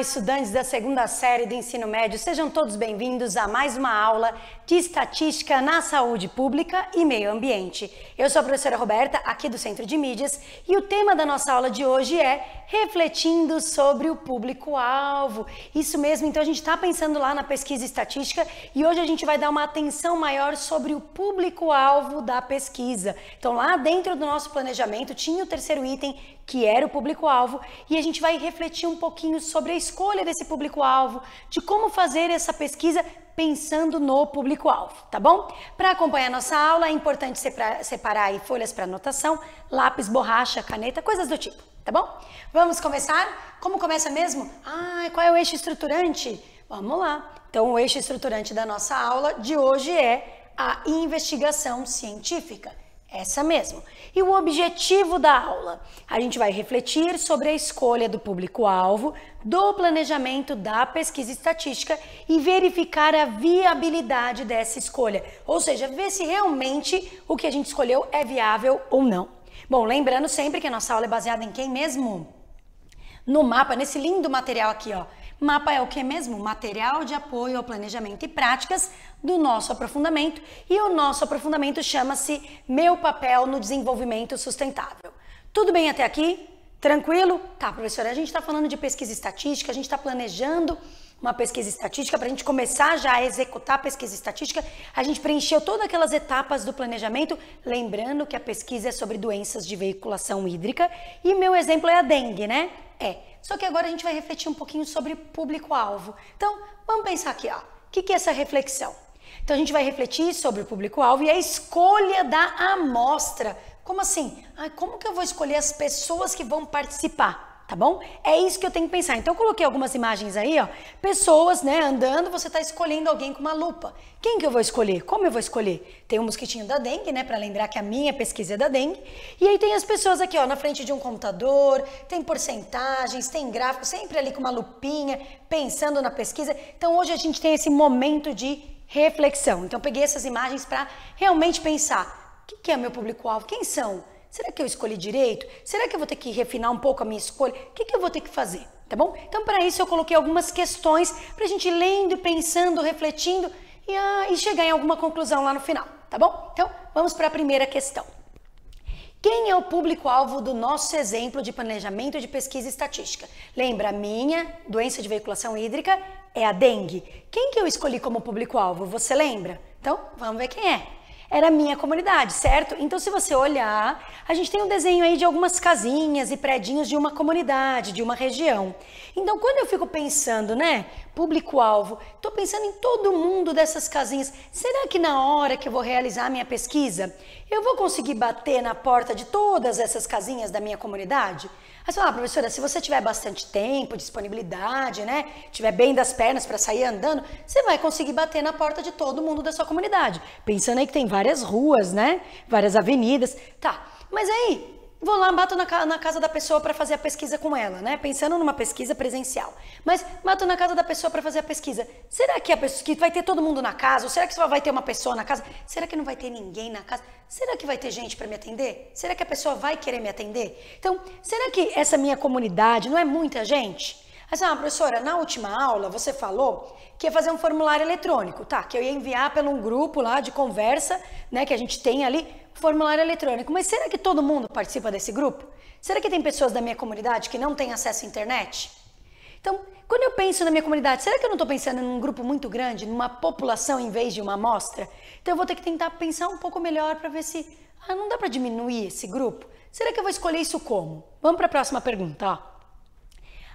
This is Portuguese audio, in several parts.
estudantes da segunda série do ensino médio, sejam todos bem-vindos a mais uma aula de estatística na saúde pública e meio ambiente. Eu sou a professora Roberta, aqui do Centro de Mídias, e o tema da nossa aula de hoje é refletindo sobre o público-alvo. Isso mesmo, então a gente está pensando lá na pesquisa estatística e hoje a gente vai dar uma atenção maior sobre o público-alvo da pesquisa. Então, lá dentro do nosso planejamento tinha o terceiro item, que era o público-alvo, e a gente vai refletir um pouquinho sobre a escolha desse público-alvo, de como fazer essa pesquisa pensando no público-alvo, tá bom? Para acompanhar nossa aula, é importante separar folhas para anotação, lápis, borracha, caneta, coisas do tipo, tá bom? Vamos começar? Como começa mesmo? Ah, qual é o eixo estruturante? Vamos lá. Então, o eixo estruturante da nossa aula de hoje é a investigação científica. Essa mesmo. E o objetivo da aula? A gente vai refletir sobre a escolha do público-alvo, do planejamento da pesquisa estatística e verificar a viabilidade dessa escolha, ou seja, ver se realmente o que a gente escolheu é viável ou não. Bom, lembrando sempre que a nossa aula é baseada em quem mesmo? No mapa, nesse lindo material aqui, ó Mapa é o que mesmo? Material de apoio ao planejamento e práticas do nosso aprofundamento, e o nosso aprofundamento chama-se Meu Papel no Desenvolvimento Sustentável. Tudo bem até aqui? Tranquilo? Tá, professora, a gente está falando de pesquisa estatística, a gente está planejando uma pesquisa estatística, para a gente começar já a executar a pesquisa estatística, a gente preencheu todas aquelas etapas do planejamento, lembrando que a pesquisa é sobre doenças de veiculação hídrica e meu exemplo é a dengue, né? É. Só que agora a gente vai refletir um pouquinho sobre público-alvo. Então, vamos pensar aqui, ó. O que, que é essa reflexão? Então, a gente vai refletir sobre o público-alvo e a escolha da amostra. Como assim? Ah, como que eu vou escolher as pessoas que vão participar? tá bom? É isso que eu tenho que pensar. Então eu coloquei algumas imagens aí, ó, pessoas, né, andando, você está escolhendo alguém com uma lupa. Quem que eu vou escolher? Como eu vou escolher? Tem o um mosquitinho da dengue, né, para lembrar que a minha pesquisa é da dengue. E aí tem as pessoas aqui, ó, na frente de um computador, tem porcentagens, tem gráfico, sempre ali com uma lupinha, pensando na pesquisa. Então hoje a gente tem esse momento de reflexão. Então eu peguei essas imagens para realmente pensar, o que, que é meu público-alvo? Quem são? Será que eu escolhi direito? Será que eu vou ter que refinar um pouco a minha escolha? O que, que eu vou ter que fazer? Tá bom? Então, para isso, eu coloquei algumas questões para a gente ir lendo, pensando, refletindo e, ah, e chegar em alguma conclusão lá no final. Tá bom? Então, vamos para a primeira questão. Quem é o público-alvo do nosso exemplo de planejamento de pesquisa estatística? Lembra, a minha doença de veiculação hídrica é a dengue. Quem que eu escolhi como público-alvo? Você lembra? Então, vamos ver quem é era a minha comunidade, certo? Então, se você olhar, a gente tem um desenho aí de algumas casinhas e predinhos de uma comunidade, de uma região. Então, quando eu fico pensando, né, público-alvo, estou pensando em todo mundo dessas casinhas. Será que na hora que eu vou realizar a minha pesquisa, eu vou conseguir bater na porta de todas essas casinhas da minha comunidade? Mas você fala, professora, se você tiver bastante tempo, disponibilidade, né? Tiver bem das pernas para sair andando, você vai conseguir bater na porta de todo mundo da sua comunidade. Pensando aí que tem várias ruas, né? Várias avenidas. Tá. Mas aí, Vou lá, bato na, na casa da pessoa para fazer a pesquisa com ela, né? Pensando numa pesquisa presencial. Mas bato na casa da pessoa para fazer a pesquisa. Será que a pessoa que vai ter todo mundo na casa? Ou será que só vai ter uma pessoa na casa? Será que não vai ter ninguém na casa? Será que vai ter gente para me atender? Será que a pessoa vai querer me atender? Então, será que essa minha comunidade não é muita gente? Assim, ah, professora, na última aula você falou que ia fazer um formulário eletrônico, tá? Que eu ia enviar pelo um grupo lá de conversa, né, que a gente tem ali, formulário eletrônico. Mas será que todo mundo participa desse grupo? Será que tem pessoas da minha comunidade que não têm acesso à internet? Então, quando eu penso na minha comunidade, será que eu não estou pensando num grupo muito grande, numa população em vez de uma amostra? Então eu vou ter que tentar pensar um pouco melhor para ver se ah, não dá para diminuir esse grupo. Será que eu vou escolher isso como? Vamos para a próxima pergunta. Ó.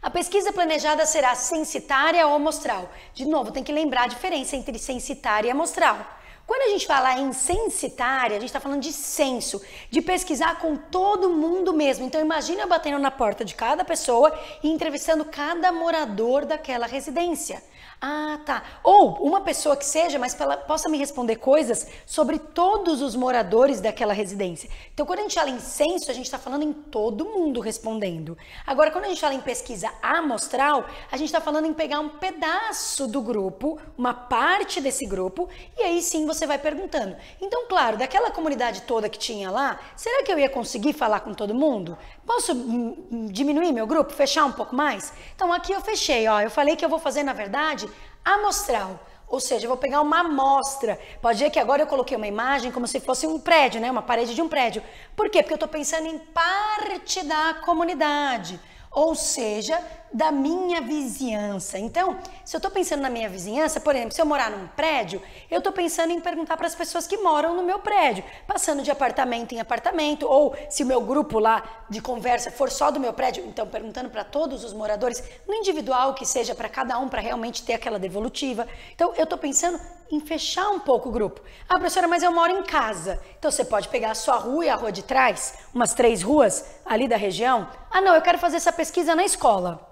A pesquisa planejada será sensitária ou amostral. De novo, tem que lembrar a diferença entre sensitária e amostral. Quando a gente fala em sensitária, a gente está falando de censo, de pesquisar com todo mundo mesmo. Então imagina eu batendo na porta de cada pessoa e entrevistando cada morador daquela residência. Ah, tá. Ou uma pessoa que seja, mas ela possa me responder coisas sobre todos os moradores daquela residência. Então, quando a gente fala em censo, a gente está falando em todo mundo respondendo. Agora, quando a gente fala em pesquisa amostral, a gente está falando em pegar um pedaço do grupo, uma parte desse grupo, e aí sim você vai perguntando. Então, claro, daquela comunidade toda que tinha lá, será que eu ia conseguir falar com todo mundo? Posso hum, hum, diminuir meu grupo, fechar um pouco mais? Então, aqui eu fechei, ó. Eu falei que eu vou fazer, na verdade, amostral. Ou seja, eu vou pegar uma amostra. Pode ver que agora eu coloquei uma imagem como se fosse um prédio, né? Uma parede de um prédio. Por quê? Porque eu estou pensando em parte da comunidade. Ou seja, da minha vizinhança. Então, se eu estou pensando na minha vizinhança, por exemplo, se eu morar num prédio, eu estou pensando em perguntar para as pessoas que moram no meu prédio, passando de apartamento em apartamento, ou se o meu grupo lá de conversa for só do meu prédio, então perguntando para todos os moradores, no individual que seja, para cada um, para realmente ter aquela devolutiva. Então, eu estou pensando em fechar um pouco o grupo. Ah, professora, mas eu moro em casa. Então, você pode pegar a sua rua e a rua de trás, umas três ruas ali da região. Ah, não, eu quero fazer essa pesquisa na escola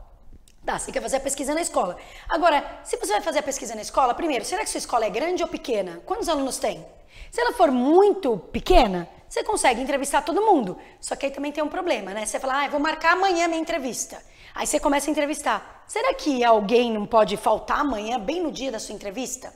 tá, você quer fazer a pesquisa na escola. Agora, se você vai fazer a pesquisa na escola, primeiro, será que sua escola é grande ou pequena? Quantos alunos tem? Se ela for muito pequena, você consegue entrevistar todo mundo. Só que aí também tem um problema, né? Você fala, ah, vou marcar amanhã minha entrevista. Aí você começa a entrevistar. Será que alguém não pode faltar amanhã, bem no dia da sua entrevista?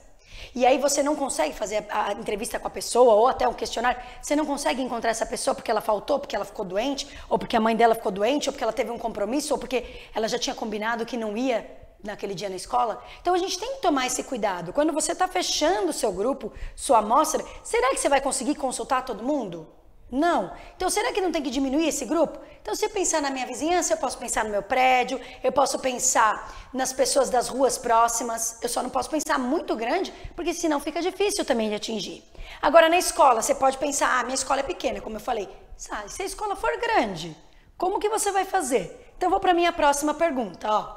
E aí você não consegue fazer a entrevista com a pessoa ou até um questionário. Você não consegue encontrar essa pessoa porque ela faltou, porque ela ficou doente, ou porque a mãe dela ficou doente, ou porque ela teve um compromisso, ou porque ela já tinha combinado que não ia naquele dia na escola. Então a gente tem que tomar esse cuidado. Quando você está fechando o seu grupo, sua amostra, será que você vai conseguir consultar todo mundo? Não. Então, será que não tem que diminuir esse grupo? Então, se eu pensar na minha vizinhança, eu posso pensar no meu prédio, eu posso pensar nas pessoas das ruas próximas, eu só não posso pensar muito grande, porque senão fica difícil também de atingir. Agora, na escola, você pode pensar, ah, minha escola é pequena, como eu falei. Sabe, se a escola for grande, como que você vai fazer? Então, vou para a minha próxima pergunta, ó.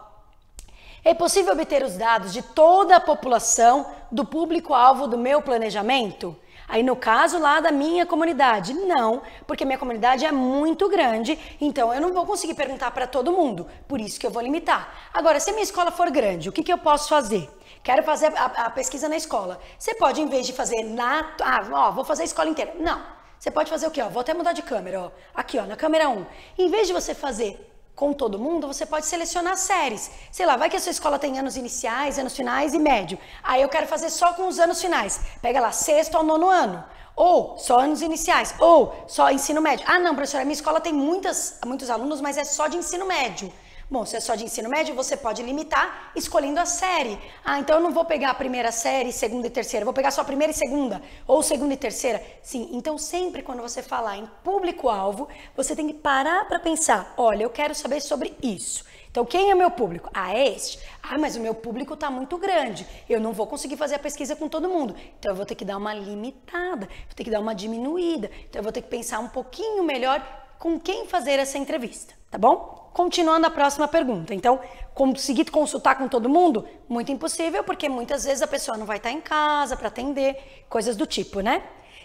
É possível obter os dados de toda a população do público-alvo do meu planejamento? Aí no caso lá da minha comunidade, não, porque minha comunidade é muito grande, então eu não vou conseguir perguntar para todo mundo, por isso que eu vou limitar. Agora, se minha escola for grande, o que, que eu posso fazer? Quero fazer a, a pesquisa na escola. Você pode, em vez de fazer na. Ah, ó, vou fazer a escola inteira. Não. Você pode fazer o quê? Ó, vou até mudar de câmera. Ó. Aqui, ó, na câmera 1. Em vez de você fazer com todo mundo, você pode selecionar séries. Sei lá, vai que a sua escola tem anos iniciais, anos finais e médio. Aí eu quero fazer só com os anos finais. Pega lá sexto ao nono ano. Ou só anos iniciais, ou só ensino médio. Ah, não, professora, minha escola tem muitas, muitos alunos, mas é só de ensino médio. Bom, se é só de ensino médio, você pode limitar escolhendo a série. Ah, então eu não vou pegar a primeira série, segunda e terceira, vou pegar só a primeira e segunda, ou segunda e terceira. Sim, então sempre quando você falar em público-alvo, você tem que parar para pensar, olha, eu quero saber sobre isso. Então, quem é meu público? Ah, é este. Ah, mas o meu público está muito grande. Eu não vou conseguir fazer a pesquisa com todo mundo. Então, eu vou ter que dar uma limitada, vou ter que dar uma diminuída. Então, eu vou ter que pensar um pouquinho melhor com quem fazer essa entrevista, tá bom? continuando a próxima pergunta. Então, conseguir consultar com todo mundo? Muito impossível, porque muitas vezes a pessoa não vai estar em casa para atender, coisas do tipo, né?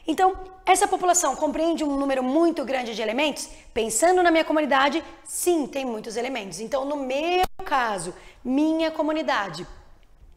Então, essa população compreende um número muito grande de elementos? Pensando na minha comunidade, sim, tem muitos elementos. Então, no meu caso, minha comunidade,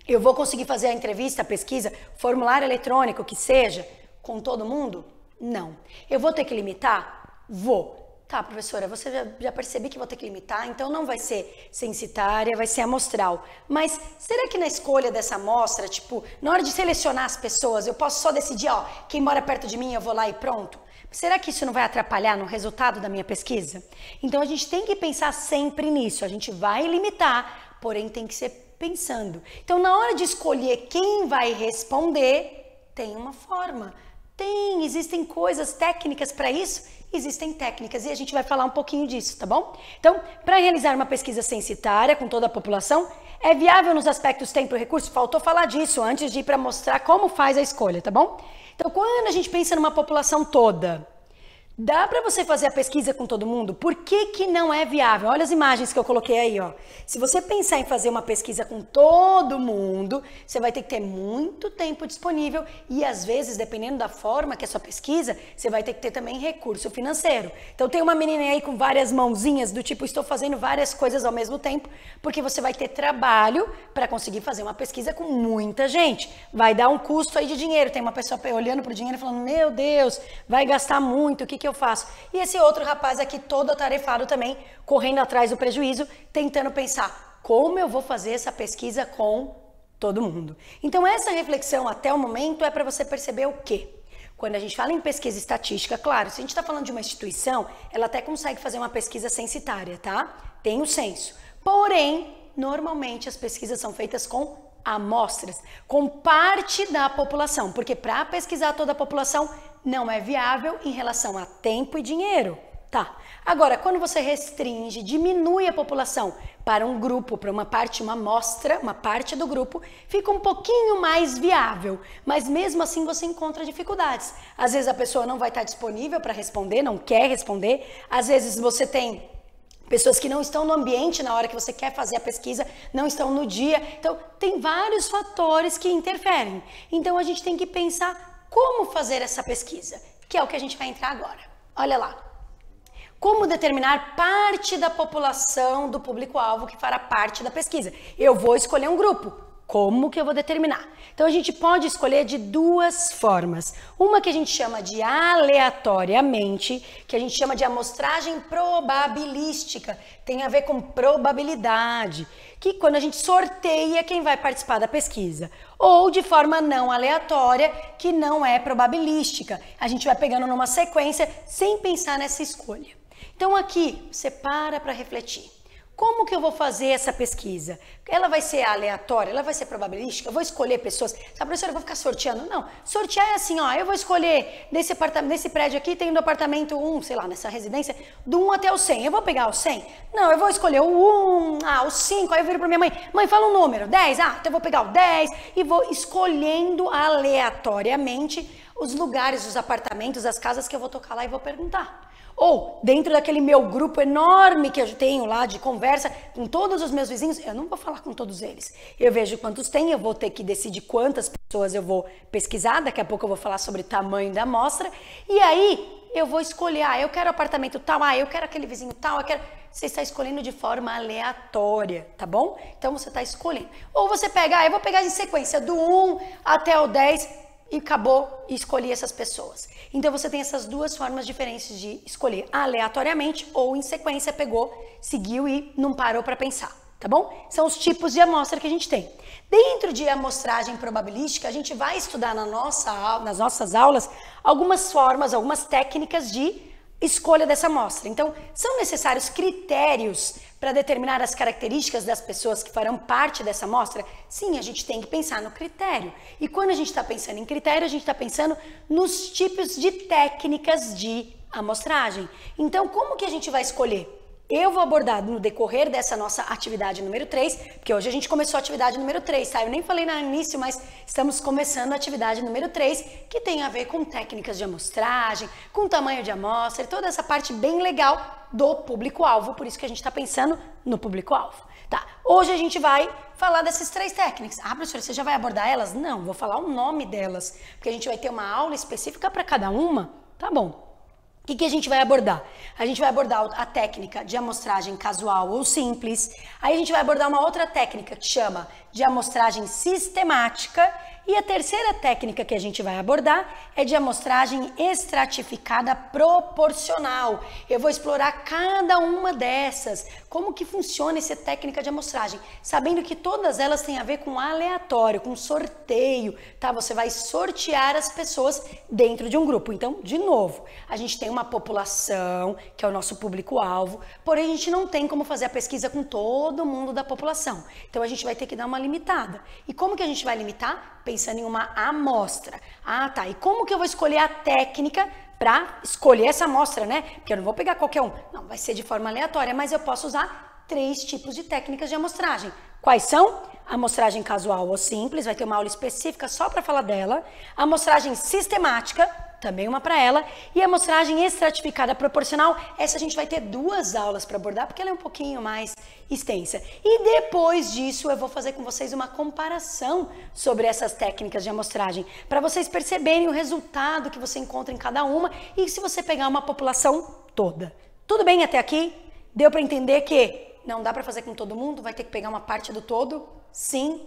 eu vou conseguir fazer a entrevista, a pesquisa, formulário eletrônico, que seja, com todo mundo? Não. Eu vou ter que limitar? Vou tá, professora, você já, já percebi que vou ter que limitar, então não vai ser censitária, vai ser amostral. Mas será que na escolha dessa amostra, tipo, na hora de selecionar as pessoas, eu posso só decidir, ó, quem mora perto de mim eu vou lá e pronto? Será que isso não vai atrapalhar no resultado da minha pesquisa? Então a gente tem que pensar sempre nisso. A gente vai limitar, porém tem que ser pensando. Então na hora de escolher quem vai responder, tem uma forma. Tem, existem coisas técnicas para isso existem técnicas e a gente vai falar um pouquinho disso, tá bom? Então, para realizar uma pesquisa censitária com toda a população, é viável nos aspectos tempo e recurso? Faltou falar disso antes de ir para mostrar como faz a escolha, tá bom? Então, quando a gente pensa numa população toda, Dá para você fazer a pesquisa com todo mundo? Por que, que não é viável? Olha as imagens que eu coloquei aí, ó. Se você pensar em fazer uma pesquisa com todo mundo, você vai ter que ter muito tempo disponível e às vezes, dependendo da forma que é a sua pesquisa, você vai ter que ter também recurso financeiro. Então tem uma menina aí com várias mãozinhas do tipo estou fazendo várias coisas ao mesmo tempo, porque você vai ter trabalho para conseguir fazer uma pesquisa com muita gente. Vai dar um custo aí de dinheiro. Tem uma pessoa olhando para o dinheiro e falando: "Meu Deus, vai gastar muito. O que que eu faço? E esse outro rapaz aqui todo atarefado também, correndo atrás do prejuízo, tentando pensar como eu vou fazer essa pesquisa com todo mundo. Então essa reflexão até o momento é para você perceber o quê? Quando a gente fala em pesquisa estatística, claro, se a gente está falando de uma instituição, ela até consegue fazer uma pesquisa censitária, tá? Tem o um censo. Porém, normalmente as pesquisas são feitas com amostras, com parte da população, porque para pesquisar toda a população não é viável em relação a tempo e dinheiro. Tá. Agora, quando você restringe, diminui a população para um grupo, para uma parte, uma amostra, uma parte do grupo, fica um pouquinho mais viável. Mas mesmo assim você encontra dificuldades. Às vezes a pessoa não vai estar disponível para responder, não quer responder. Às vezes você tem pessoas que não estão no ambiente na hora que você quer fazer a pesquisa, não estão no dia. Então, tem vários fatores que interferem. Então, a gente tem que pensar como fazer essa pesquisa? Que é o que a gente vai entrar agora. Olha lá. Como determinar parte da população do público-alvo que fará parte da pesquisa? Eu vou escolher um grupo. Como que eu vou determinar? Então a gente pode escolher de duas formas. Uma que a gente chama de aleatoriamente, que a gente chama de amostragem probabilística, tem a ver com probabilidade, que quando a gente sorteia quem vai participar da pesquisa. Ou de forma não aleatória, que não é probabilística. A gente vai pegando numa sequência sem pensar nessa escolha. Então aqui, você para para refletir. Como que eu vou fazer essa pesquisa? Ela vai ser aleatória? Ela vai ser probabilística? Eu vou escolher pessoas? Sabe, ah, professora, eu vou ficar sorteando? Não. Sortear é assim, ó, eu vou escolher nesse, nesse prédio aqui, tem no apartamento 1, sei lá, nessa residência, do 1 até o 100. Eu vou pegar o 100? Não, eu vou escolher o 1, ah, o 5, aí eu viro pra minha mãe, mãe, fala um número, 10, ah, então eu vou pegar o 10 e vou escolhendo aleatoriamente os lugares, os apartamentos, as casas que eu vou tocar lá e vou perguntar. Ou dentro daquele meu grupo enorme que eu tenho lá de conversa com todos os meus vizinhos, eu não vou falar com todos eles. Eu vejo quantos tem, eu vou ter que decidir quantas pessoas eu vou pesquisar, daqui a pouco eu vou falar sobre tamanho da amostra, e aí eu vou escolher, ah, eu quero apartamento tal, ah, eu quero aquele vizinho tal, eu quero. Você está escolhendo de forma aleatória, tá bom? Então você está escolhendo. Ou você pega, ah, eu vou pegar em sequência do 1 até o 10 e acabou e escolhi essas pessoas. Então você tem essas duas formas diferentes de escolher, aleatoriamente ou em sequência, pegou, seguiu e não parou para pensar, tá bom? São os tipos de amostra que a gente tem. Dentro de amostragem probabilística, a gente vai estudar na nossa, nas nossas aulas algumas formas, algumas técnicas de escolha dessa amostra. Então, são necessários critérios para determinar as características das pessoas que farão parte dessa amostra? Sim, a gente tem que pensar no critério. E quando a gente está pensando em critério, a gente está pensando nos tipos de técnicas de amostragem. Então, como que a gente vai escolher? Eu vou abordar no decorrer dessa nossa atividade número 3, porque hoje a gente começou a atividade número 3, tá? Eu nem falei no início, mas estamos começando a atividade número 3, que tem a ver com técnicas de amostragem, com tamanho de amostra, toda essa parte bem legal do público-alvo, por isso que a gente está pensando no público-alvo. Tá, hoje a gente vai falar dessas três técnicas. Ah, professora, você já vai abordar elas? Não, vou falar o nome delas, porque a gente vai ter uma aula específica para cada uma. Tá bom. O que, que a gente vai abordar? A gente vai abordar a técnica de amostragem casual ou simples. Aí a gente vai abordar uma outra técnica que chama de amostragem sistemática e a terceira técnica que a gente vai abordar é de amostragem estratificada proporcional. Eu vou explorar cada uma dessas, como que funciona essa técnica de amostragem, sabendo que todas elas têm a ver com aleatório, com sorteio, tá? Você vai sortear as pessoas dentro de um grupo. Então, de novo, a gente tem uma população, que é o nosso público-alvo, porém a gente não tem como fazer a pesquisa com todo mundo da população. Então, a gente vai ter que dar uma limitada. E como que a gente vai limitar? pensando em uma amostra. Ah, tá. E como que eu vou escolher a técnica para escolher essa amostra, né? Porque eu não vou pegar qualquer um. Não, vai ser de forma aleatória, mas eu posso usar três tipos de técnicas de amostragem. Quais são? Amostragem casual ou simples, vai ter uma aula específica só para falar dela. Amostragem sistemática, também uma para ela. E a amostragem estratificada proporcional, essa a gente vai ter duas aulas para abordar, porque ela é um pouquinho mais extensa. E depois disso, eu vou fazer com vocês uma comparação sobre essas técnicas de amostragem, para vocês perceberem o resultado que você encontra em cada uma e se você pegar uma população toda. Tudo bem até aqui? Deu para entender que não dá para fazer com todo mundo, vai ter que pegar uma parte do todo? Sim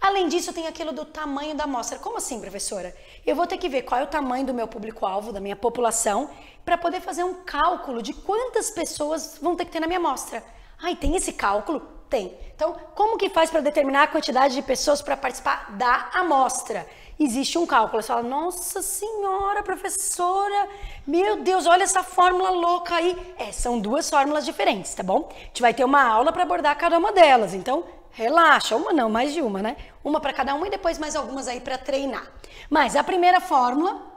Além disso, tem aquilo do tamanho da amostra. Como assim, professora? Eu vou ter que ver qual é o tamanho do meu público-alvo, da minha população, para poder fazer um cálculo de quantas pessoas vão ter que ter na minha amostra. Ai, tem esse cálculo? Tem. Então, como que faz para determinar a quantidade de pessoas para participar da amostra? Existe um cálculo. Você fala, nossa senhora, professora, meu Deus, olha essa fórmula louca aí. É, são duas fórmulas diferentes, tá bom? A gente vai ter uma aula para abordar cada uma delas. Então, relaxa, uma não, mais de uma, né? uma para cada uma e depois mais algumas aí para treinar. Mas a primeira fórmula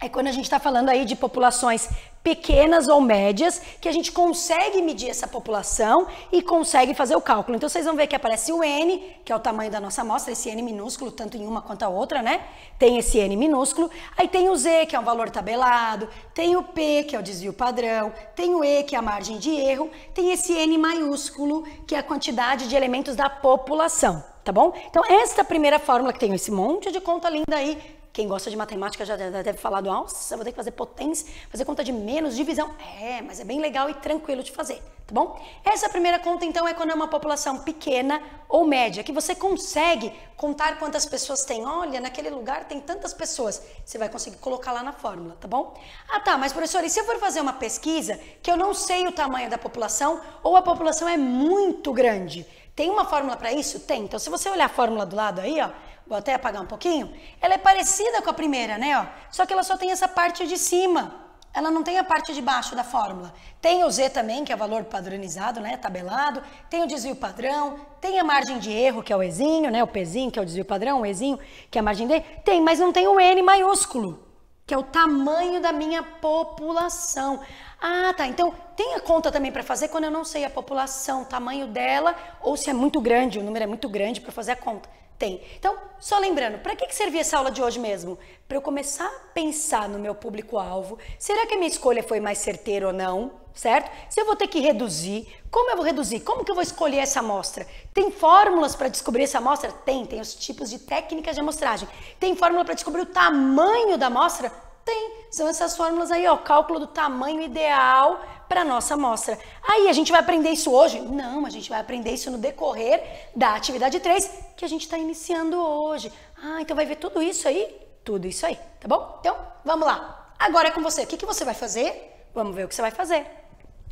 é quando a gente está falando aí de populações pequenas ou médias, que a gente consegue medir essa população e consegue fazer o cálculo. Então vocês vão ver que aparece o N, que é o tamanho da nossa amostra, esse N minúsculo, tanto em uma quanto a outra, né? Tem esse N minúsculo. Aí tem o Z, que é um valor tabelado, tem o P, que é o desvio padrão, tem o E, que é a margem de erro, tem esse N maiúsculo, que é a quantidade de elementos da população tá bom? Então, esta primeira fórmula que tem esse monte de conta linda aí, quem gosta de matemática já deve falar do alça, vou ter que fazer potência, fazer conta de menos, divisão. É, mas é bem legal e tranquilo de fazer, tá bom? Essa primeira conta, então, é quando é uma população pequena ou média, que você consegue contar quantas pessoas tem. Olha, naquele lugar tem tantas pessoas. Você vai conseguir colocar lá na fórmula, tá bom? Ah, tá, mas professora, e se eu for fazer uma pesquisa que eu não sei o tamanho da população ou a população é muito grande? Tem uma fórmula para isso? Tem. Então, se você olhar a fórmula do lado aí, ó, vou até apagar um pouquinho, ela é parecida com a primeira, né? Ó, só que ela só tem essa parte de cima. Ela não tem a parte de baixo da fórmula. Tem o Z também, que é o valor padronizado, né? Tabelado. Tem o desvio padrão. Tem a margem de erro, que é o Ezinho, né? O Pzinho, que é o desvio padrão. O Ezinho, que é a margem de Tem, mas não tem o N maiúsculo, que é o tamanho da minha população. Ah, tá. Então tem a conta também para fazer quando eu não sei a população, o tamanho dela, ou se é muito grande, o número é muito grande para fazer a conta. Tem. Então, só lembrando, para que, que servia essa aula de hoje mesmo? Para eu começar a pensar no meu público-alvo. Será que a minha escolha foi mais certeira ou não? Certo? Se eu vou ter que reduzir, como eu vou reduzir? Como que eu vou escolher essa amostra? Tem fórmulas para descobrir essa amostra? Tem, tem os tipos de técnicas de amostragem. Tem fórmula para descobrir o tamanho da amostra? Tem. São essas fórmulas aí, ó, cálculo do tamanho ideal para nossa amostra. Aí a gente vai aprender isso hoje? Não, a gente vai aprender isso no decorrer da atividade 3 que a gente está iniciando hoje. Ah, então vai ver tudo isso aí? Tudo isso aí, tá bom? Então, vamos lá. Agora é com você. O que, que você vai fazer? Vamos ver o que você vai fazer.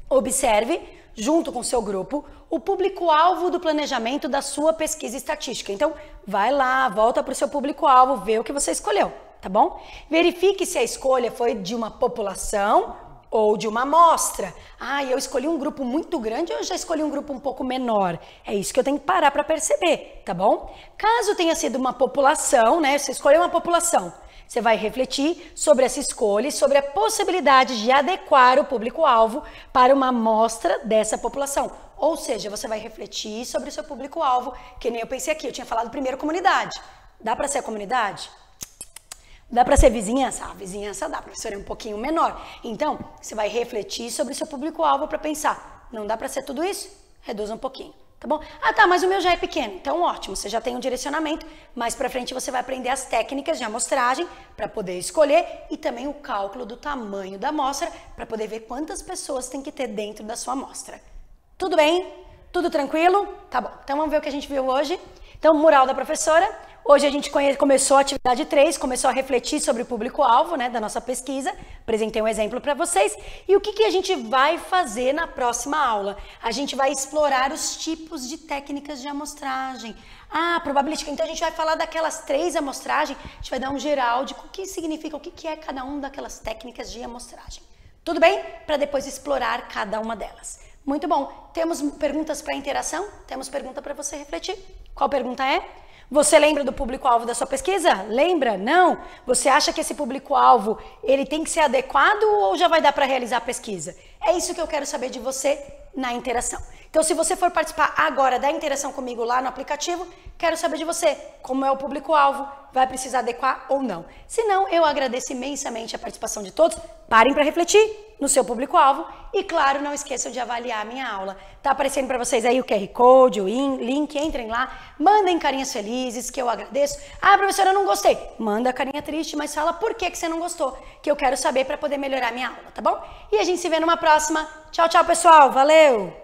Observe, junto com seu grupo, o público-alvo do planejamento da sua pesquisa estatística. Então, vai lá, volta para o seu público-alvo, vê o que você escolheu tá bom? Verifique se a escolha foi de uma população ou de uma amostra. Ah, eu escolhi um grupo muito grande ou eu já escolhi um grupo um pouco menor? É isso que eu tenho que parar para perceber, tá bom? Caso tenha sido uma população, né? Você escolheu uma população. Você vai refletir sobre essa escolha e sobre a possibilidade de adequar o público-alvo para uma amostra dessa população. Ou seja, você vai refletir sobre o seu público-alvo, que nem eu pensei aqui, eu tinha falado primeiro comunidade. Dá para ser a comunidade? Dá para ser vizinhança? A ah, vizinhança dá, a professora é um pouquinho menor. Então, você vai refletir sobre seu público-alvo para pensar. Não dá para ser tudo isso? Reduza um pouquinho, tá bom? Ah, tá, mas o meu já é pequeno. Então, ótimo, você já tem um direcionamento. Mais para frente você vai aprender as técnicas de amostragem para poder escolher e também o cálculo do tamanho da amostra para poder ver quantas pessoas tem que ter dentro da sua amostra. Tudo bem? Tudo tranquilo? Tá bom. Então, vamos ver o que a gente viu hoje. Então, mural da professora. Hoje a gente conhece, começou a atividade 3, começou a refletir sobre o público-alvo né, da nossa pesquisa. Apresentei um exemplo para vocês. E o que, que a gente vai fazer na próxima aula? A gente vai explorar os tipos de técnicas de amostragem. Ah, probabilística. Então a gente vai falar daquelas três amostragens, a gente vai dar um geral de o que significa, o que, que é cada uma daquelas técnicas de amostragem. Tudo bem? Para depois explorar cada uma delas. Muito bom. Temos perguntas para interação? Temos pergunta para você refletir. Qual pergunta é? Você lembra do público-alvo da sua pesquisa? Lembra? Não? Você acha que esse público-alvo ele tem que ser adequado ou já vai dar para realizar a pesquisa? É isso que eu quero saber de você na interação. Então, se você for participar agora da interação comigo lá no aplicativo, quero saber de você como é o público-alvo, vai precisar adequar ou não. Se não, eu agradeço imensamente a participação de todos. Parem para refletir no seu público-alvo e, claro, não esqueçam de avaliar a minha aula. Tá aparecendo para vocês aí o QR Code, o link, entrem lá, mandem carinhas felizes, que eu agradeço. Ah, professora, eu não gostei. Manda carinha triste, mas fala por que, que você não gostou, que eu quero saber para poder melhorar a minha aula, tá bom? E a gente se vê numa próxima próxima. Tchau, tchau, pessoal. Valeu!